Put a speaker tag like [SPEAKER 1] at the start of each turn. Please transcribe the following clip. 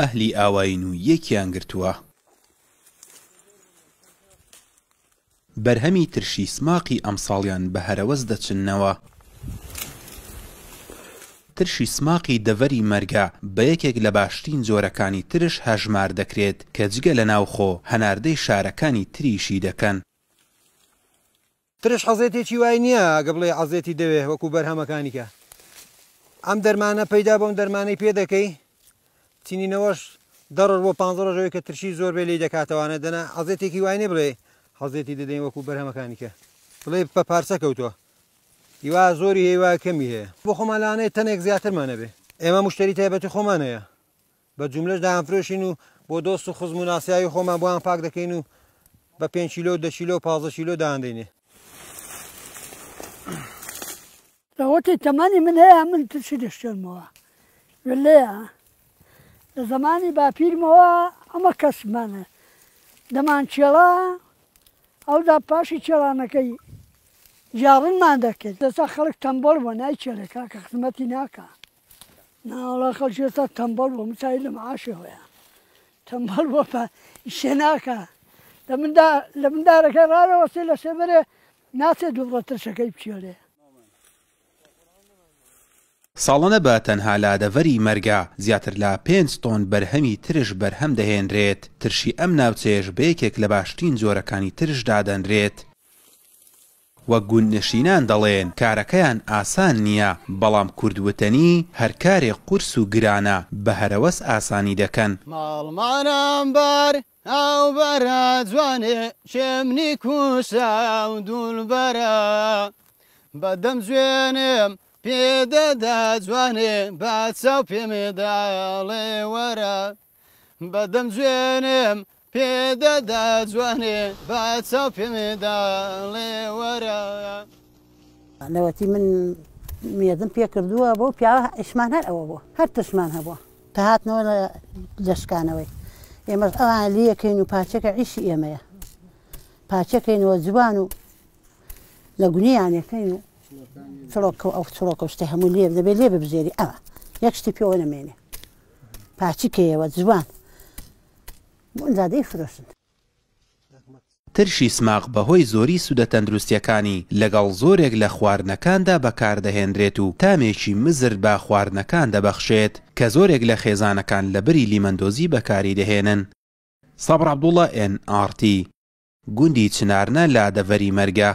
[SPEAKER 1] ئەهلی ئاواین و یەکیان گرتووە بەرهەمی ترشی سماقی ئەمساڵیان بە هەرەوەز دەچنەوە ترشی سماقی دەڤەری مەرگە بە یەکێک لە باشترین جۆرەکانی ترش هەژمار دەکرێت کە جگە لە ناوخۆ هەناردەی شارەکانی تریشی دەکەن
[SPEAKER 2] ترش حەزێتێکی وای نییە گە بڵێ عزێتی دەوێ وەکو بەرهەمەکانیکە ئەم دەرمانە پەیدا بۆم دەرمانەی پێ دەکەی تینینەوەش دەڕ بۆ پ ڕژەوەی کە ترشی زۆر بێ لی دەکاتەوانە دەنا حەزێتێکی وانێ بڵێ حەزێتی دەدەین وەکو بەرهەمەکانیکە بڵێ بە پارچە کەوتوە هیوا زۆری هێوا کەمی هەیە بۆ خۆمانانەیە تەنێک زیاترمانە بێ ئێمە مشتری تایبەتی خۆمانەیە بە جملەش داهانفرۆشین و بۆ دۆست و خزم و ناسیایی خۆمان بۆیان پاک دەکەین و بە پێ کیلۆ دە کیلۆ پازە کیلۆ دادەینێ
[SPEAKER 3] ڕەوەتی تەمانی من هەیە من ترسی دەشتێنمەوە لەیە لە زمانی باپیرمەوە ئەمە کەسمانە دەمان چێڵا ئەودا پاشی چێڵانەکەی یاڕنمان دەکرد دەسا خەڵک تەمبۆل بۆ نای چێلەکە کە خزمەتی ناکە ناوڵا خەڵکێستا تەمبۆل بۆ مسایی لە معاشی هۆیە تەمبەڵ بۆ شێ ناکە لە مندارەکە ڕارەوە سێ لە سێبەرێ ناچێت دوڵڕە ترشەکەی بچێڵێ
[SPEAKER 1] ساڵانە بە تەنها لادەڤەری مەرگا زیاتر لە پێنج تۆن بەرهەمی ترش بەرهەم دەهێنرێت ترشی ئەم ناوچێش بەیەکێک لە باشترین جۆرەکانی ترشدا دەنرێت وە گوندنشینان دەڵێن کارەکەیان ئاسان نییە بەڵام کوردوتنی هەرکارێک قورس و گرانە بە هەرەوەس ئاسانی دەکەن
[SPEAKER 4] ماڵمانان بار ئەو بەرە جوانێ شێمنی کوسا و دوول بەرە بەدەم زوێنێم پێدەدا جوانێ باچاو پێمێداڵێ وەرە بەدەم جوێنێم پێدەدا جوانێ باچاو پێمێداڵێ وەرە نەوەتی من
[SPEAKER 5] مێدم پێ کردووە بۆ پیاوە ئیشمان هەر ئەوە بوو هەر تشمان هەبووە تاهاتنەوە لە لەشکانەوەی ئێمە ئەوان لیەکەین و پاچەکە ئیشی ئێمەیە پاچەکەینەوە جوان و لە گونییانەکەین و فڕۆکە ئەو چڕۆکە شتە هەموو لێ دەبێت لێ ببزێری ئەوە یەک شتی پێوە نەمێنێ پاچیکەیەوە جوان بۆنزادەی فرۆشن.
[SPEAKER 1] ترشی سماق بەهۆی زۆری سوودە تەندروستیەکانی لەگەڵ زۆرێک لە خواردنەکاندا بەکاردەهێنرێت و تامێکی مزر با خواردنەکان دەبەخشێت کە زۆرێک لە خێزانەکان لە بری لیمەندۆزی بەکاری دەهێنن. سەبر عبدوڵە NRT گوندی چنارنە لادەڤەری مەرگە